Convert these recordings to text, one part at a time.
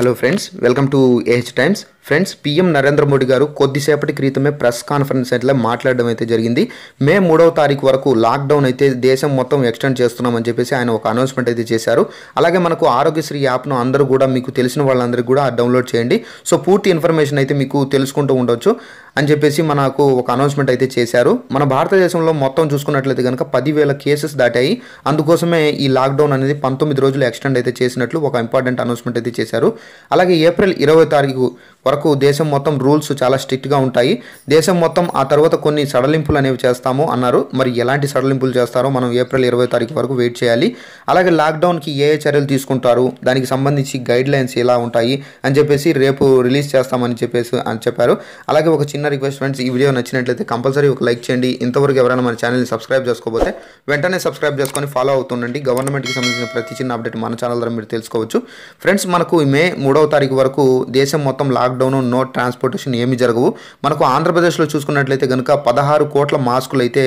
hello friends welcome to AH Times friends PM Narendra Modi గారు కొద్దిసేపటి క్రితమే ప్రెస్ కాన్ఫరెన్స్ అయితే మాట్లాడడం అయితే జరిగింది మే మూడవ తారీఖు వరకు లాక్డౌన్ అయితే దేశం మొత్తం ఎక్స్టెండ్ చేస్తున్నామని చెప్పేసి ఆయన ఒక అనౌన్స్మెంట్ అయితే చేశారు అలాగే మనకు ఆరోగ్యశ్రీ యాప్ను అందరూ కూడా మీకు తెలిసిన వాళ్ళందరికీ కూడా డౌన్లోడ్ చేయండి సో పూర్తి ఇన్ఫర్మేషన్ అయితే మీకు తెలుసుకుంటూ ఉండొచ్చు అని చెప్పేసి మనకు ఒక అనౌన్స్మెంట్ అయితే చేశారు మన భారతదేశంలో మొత్తం చూసుకున్నట్లయితే కనుక పదివేల కేసెస్ దాటాయి అందుకోసమే ఈ లాక్డౌన్ అనేది పంతొమ్మిది రోజులు ఎక్స్టెండ్ అయితే చేసినట్లు ఒక ఇంపార్టెంట్ అనౌన్స్మెంట్ అయితే చేశారు అలాగే ఏప్రిల్ ఇరవై తారీఖు వరకు దేశం మొత్తం రూల్స్ చాలా స్ట్రిక్ట్గా ఉంటాయి దేశం మొత్తం ఆ తర్వాత కొన్ని సడలింపులు అనేవి చేస్తాము అన్నారు మరి ఎలాంటి సడలింపులు చేస్తారో మనం ఏప్రిల్ ఇరవై తారీఖు వరకు వెయిట్ చేయాలి అలాగే లాక్డౌన్కి ఏ ఏ చర్యలు తీసుకుంటారు దానికి సంబంధించి గైడ్ లైన్స్ ఎలా ఉంటాయి అని చెప్పేసి రేపు రిలీజ్ చేస్తామని చెప్పేసి అని చెప్పారు అలాగే ఒక చిన్న రిక్వెస్ట్ ఫ్రెండ్స్ ఈ వీడియో నచ్చినట్లయితే కంపల్సరీ ఒక లైక్ చేయండి ఇంతవరకు ఎవరైనా మన ఛానల్ని సబ్స్క్రైబ్ చేసుకోబోతే వెంటనే సబ్స్క్రైబ్ చేసుకొని ఫాలో అవుతుండండి గవర్నమెంట్కి సంబంధించిన ప్రతి చిన్న అప్డేట్ మన ఛానల్ ద్వారా మీరు తెలుసుకోవచ్చు ఫ్రెండ్స్ మనకు మే మూడవ తారీఖు వరకు దేశం మొత్తం లాక్డౌన్ నో ట్రాన్స్పోర్టేషన్ ఏమి జరగవు మనకు ఆంధ్రప్రదేశ్లో చూసుకున్నట్లయితే కనుక పదహారు కోట్ల మాస్కులు అయితే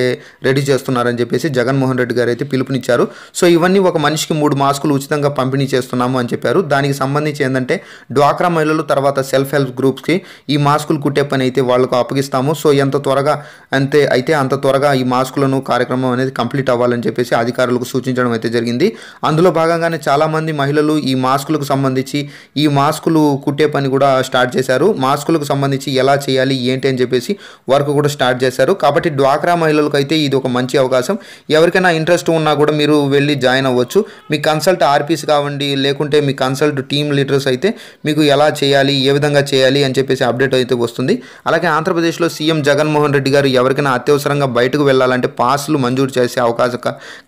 రెడీ చేస్తున్నారని చెప్పేసి జగన్మోహన్ రెడ్డి గారు అయితే పిలుపునిచ్చారు సో ఇవన్నీ ఒక మనిషికి మూడు మాస్కులు ఉచితంగా పంపిణీ చేస్తున్నాము అని చెప్పారు దానికి సంబంధించి ఏంటంటే డ్వాక్రా మహిళలు తర్వాత సెల్ఫ్ హెల్ప్ గ్రూప్స్కి ఈ మాస్కులు కుట్టే పని అయితే వాళ్ళు వాళ్ళకు అప్పగిస్తాము సో ఎంత త్వరగా అంతే అయితే అంత త్వరగా ఈ మాస్కులను కార్యక్రమం అనేది కంప్లీట్ అవ్వాలని చెప్పేసి అధికారులకు సూచించడం అయితే జరిగింది అందులో భాగంగానే చాలామంది మహిళలు ఈ మాస్కులకు సంబంధించి ఈ మాస్కులు కుట్టే పని కూడా స్టార్ట్ చేశారు మాస్కులకు సంబంధించి ఎలా చేయాలి ఏంటి అని చెప్పేసి వర్క్ కూడా స్టార్ట్ చేశారు కాబట్టి డ్వాక్రా మహిళలకు అయితే ఇది ఒక మంచి అవకాశం ఎవరికైనా ఇంట్రెస్ట్ ఉన్నా కూడా మీరు వెళ్ళి జాయిన్ అవ్వచ్చు మీ కన్సల్ట్ ఆర్పీస్ కావండి లేకుంటే మీ కన్సల్ట్ టీమ్ లీడర్స్ అయితే మీకు ఎలా చేయాలి ఏ విధంగా చేయాలి అని చెప్పేసి అప్డేట్ అయితే వస్తుంది అలాగే ఆంధ్రప్రదేశ్లో సీఎం జగన్మోహన్ రెడ్డి గారు ఎవరికైనా అత్యవసరంగా బయటకు వెళ్ళాలంటే పాస్లు మంజూరు చేసే అవకాశ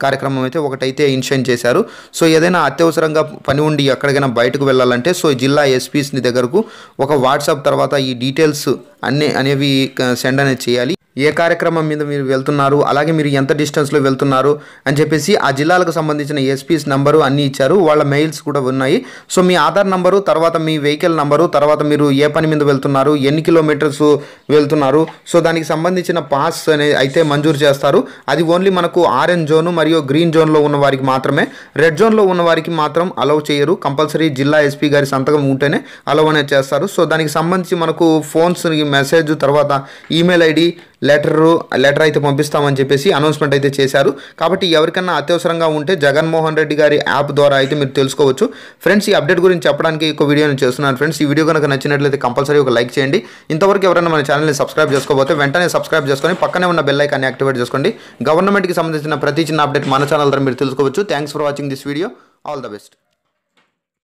కార్యక్రమం అయితే ఒకటైతే ఇన్షైన్ చేశారు సో ఏదైనా అత్యవసరంగా పని ఉండి ఎక్కడికైనా బయటకు వెళ్ళాలంటే సో జిల్లా ఎస్పీస్ని దగ్గరకు ఒక వాట్సాప్ తర్వాత ఈ డీటెయిల్స్ అన్నీ అనేవి సెండ్ అనేది చేయాలి ఏ కార్యక్రమం మీద మీరు వెళ్తున్నారు అలాగే మీరు ఎంత డిస్టెన్స్లో వెళ్తున్నారు అని చెప్పేసి ఆ జిల్లాలకు సంబంధించిన ఎస్పీస్ నంబరు అన్నీ ఇచ్చారు వాళ్ళ మెయిల్స్ కూడా ఉన్నాయి సో మీ ఆధార్ నంబరు తర్వాత మీ వెహికల్ నంబరు తర్వాత మీరు ఏ పని మీద వెళ్తున్నారు ఎన్ని కిలోమీటర్స్ వెళ్తున్నారు సో దానికి సంబంధించిన పాస్ అనేది అయితే మంజూరు చేస్తారు అది ఓన్లీ మనకు ఆరెంజ్ జోను మరియు గ్రీన్ జోన్లో ఉన్న వారికి మాత్రమే రెడ్ జోన్లో ఉన్న వారికి మాత్రం అలౌ చేయరు కంపల్సరీ జిల్లా ఎస్పీ గారి సంతకం ఉంటేనే అలౌ అనేది చేస్తారు సో దానికి సంబంధించి మనకు ఫోన్స్ మెసేజ్ తర్వాత ఈమెయిల్ ఐడి లెటరు లెటర్ అయితే పంపిస్తామని చెప్పేసి అనౌన్స్మెంట్ అయితే చేశారు కాబట్టి ఎవరికన్నా అత్యవసరంగా ఉంటే జగన్మోహన్ రెడ్డి గారి యాప్ ద్వారా అయితే మీరు తెలుసుకోవచ్చు ఫ్రెండ్స్ ఈ అప్డేట్ గురించి చెప్పడానికి ఒక వీడియో నేను చేస్తున్నాను ఫ్రెండ్స్ ఈ వీడియో కనుక నచ్చినట్లయితే కంపల్సరీ ఒక లైక్ చేయండి ఇంతవరకు ఎవరైనా మన ఛానల్ని సబ్స్క్రైబ్ చేసుకోబోతే వెంటనే సబ్స్క్రైబ్ చేసుకొని పక్కనే ఉన్న బెల్ ఐకాన్ని యాక్టివేట్ చేసుకోండి గవర్నమెంట్కి సంబంధించిన ప్రతి చిన్న అప్డేట్ మన ఛానల్ ద్వారా మీరు తెలుసుకోవచ్చు thanks for watching this video all the best